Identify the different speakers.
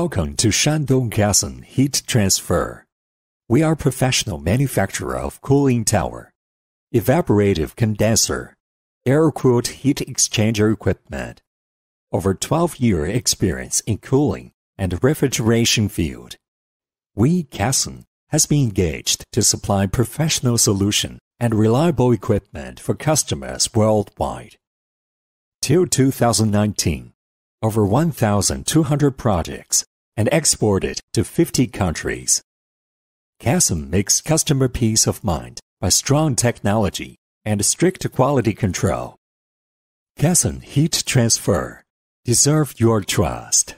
Speaker 1: Welcome to Shandong Kaosan Heat Transfer. We are professional manufacturer of cooling tower, evaporative condenser, air-cooled heat exchanger equipment. Over 12-year experience in cooling and refrigeration field. We, Kaosan, has been engaged to supply professional solution and reliable equipment for customers worldwide. Till 2019, over 1,200 projects and exported to 50 countries. Chasm makes customer peace of mind by strong technology and strict quality control. Chasm Heat Transfer. Deserve your trust.